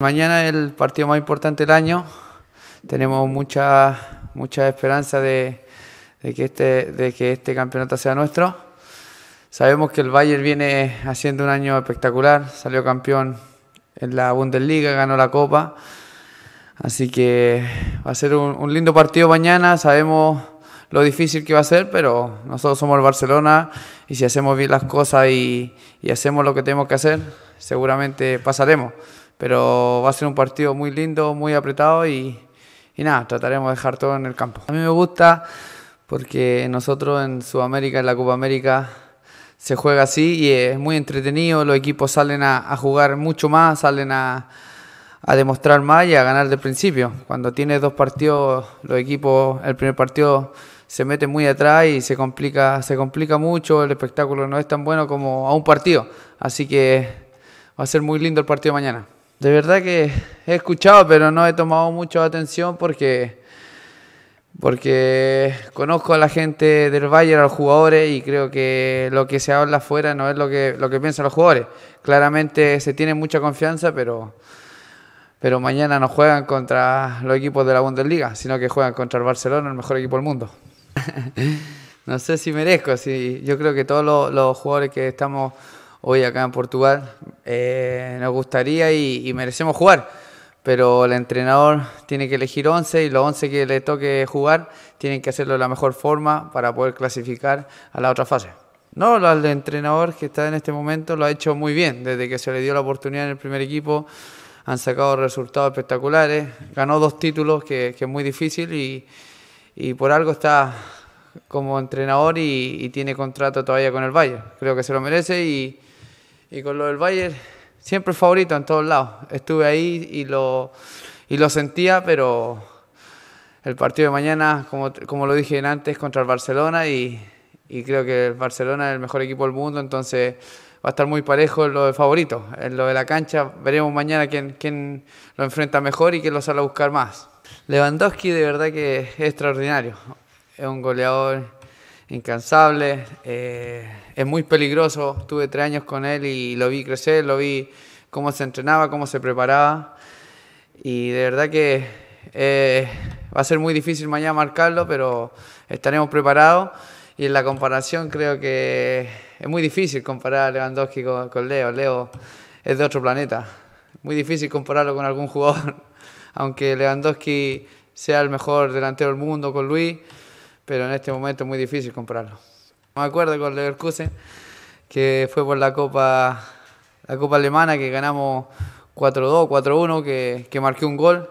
Mañana es el partido más importante del año. Tenemos mucha, mucha esperanza de, que este, de que este campeonato sea nuestro. Sabemos que el Bayern viene haciendo un año espectacular. Salió campeón en la Bundesliga, ganó la Copa. Así que va a ser un, lindo partido mañana. Sabemos lo difícil que va a ser, pero nosotros somos el Barcelona y si hacemos bien las cosas y hacemos lo que tenemos que hacer, seguramente pasaremos. Pero va a ser un partido muy lindo, muy apretado y, nada, trataremos de dejar todo en el campo. A mí me gusta porque nosotros en Sudamérica, en la Copa América, se juega así y es muy entretenido, los equipos salen a, jugar mucho más, salen a, demostrar más y a ganar del principio. Cuando tienes dos partidos, los equipos, el primer partido se mete muy atrás y se complica, se complica mucho, el espectáculo no es tan bueno como a un partido. Así que va a ser muy lindo el partido mañana. De verdad que he escuchado, pero no he tomado mucha atención porque, porque conozco a la gente del Bayern, a los jugadores, y creo que lo que se habla afuera no es lo que, lo que piensan los jugadores. Claramente se tiene mucha confianza, pero, pero mañana no juegan contra los equipos de la Bundesliga, sino que juegan contra el Barcelona, el mejor equipo del mundo. no sé si merezco, si, yo creo que todos los, los jugadores que estamos hoy acá en Portugal. Eh, nos gustaría y, merecemos jugar, pero el entrenador tiene que elegir 11 y los 11 que le toque jugar tienen que hacerlo de la mejor forma para poder clasificar a la otra fase. No, el entrenador que está en este momento lo ha hecho muy bien, desde que se le dio la oportunidad en el primer equipo han sacado resultados espectaculares, ganó dos títulos que, es muy difícil y, por algo está como entrenador y, y, tiene contrato todavía con el Bayern. Creo que se lo merece y, y con lo del Bayern, siempre favorito en todos lados. Estuve ahí y lo, y lo sentía, pero el partido de mañana, como, como lo dije antes, contra el Barcelona y, y creo que el Barcelona es el mejor equipo del mundo, entonces va a estar muy parejo en lo de favorito. En lo de la cancha veremos mañana quién, quién lo enfrenta mejor y quién lo sale a buscar más. Lewandowski de verdad que es extraordinario, es un goleador incansable, eh, es muy peligroso, tuve tres años con él y lo vi crecer, lo vi cómo se entrenaba, cómo se preparaba y de verdad que eh, va a ser muy difícil mañana marcarlo, pero estaremos preparados y en la comparación creo que es muy difícil comparar a Lewandowski con Leo, Leo es de otro planeta, muy difícil compararlo con algún jugador, aunque Lewandowski sea el mejor delantero del mundo con Luis pero en este momento es muy difícil comprarlo. Me acuerdo con Leverkusen, que fue por la Copa, la Copa Alemana, que ganamos 4-2, 4-1, que, que marqué un gol,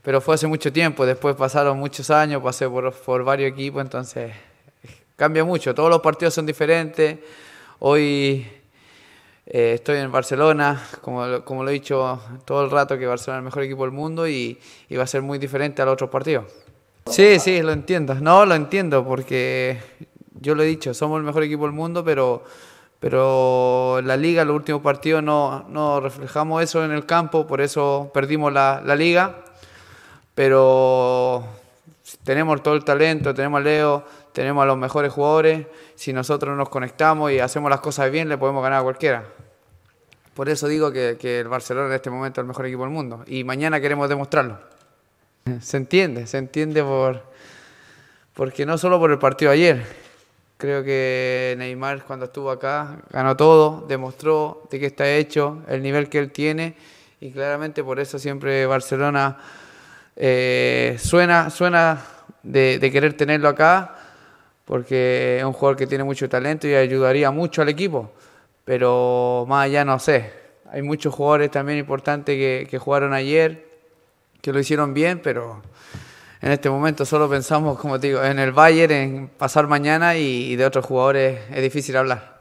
pero fue hace mucho tiempo, después pasaron muchos años, pasé por, varios equipos, entonces cambia mucho, todos los partidos son diferentes, hoy... Eh, estoy en Barcelona, como, lo he dicho todo el rato, que Barcelona es el mejor equipo del mundo y, y va a ser muy diferente a los otros partidos. Sí, sí, lo entiendo. No, lo entiendo porque yo lo he dicho, somos el mejor equipo del mundo, pero, pero la liga, los últimos partidos no, reflejamos eso en el campo, por eso perdimos la, liga. Pero tenemos todo el talento, tenemos a Leo, tenemos a los mejores jugadores. Si nosotros nos conectamos y hacemos las cosas bien, le podemos ganar a cualquiera. Por eso digo que, que el Barcelona en este momento es el mejor equipo del mundo y mañana queremos demostrarlo. Se entiende, se entiende por. Porque no solo por el partido ayer. Creo que Neymar, cuando estuvo acá, ganó todo, demostró de qué está hecho, el nivel que él tiene. Y claramente por eso siempre Barcelona eh, suena, suena de, querer tenerlo acá, porque es un jugador que tiene mucho talento y ayudaría mucho al equipo. Pero más allá no sé. Hay muchos jugadores también importantes que jugaron ayer, que lo hicieron bien, pero en este momento solo pensamos, como digo, en el Bayern, en pasar mañana y de otros jugadores es difícil hablar.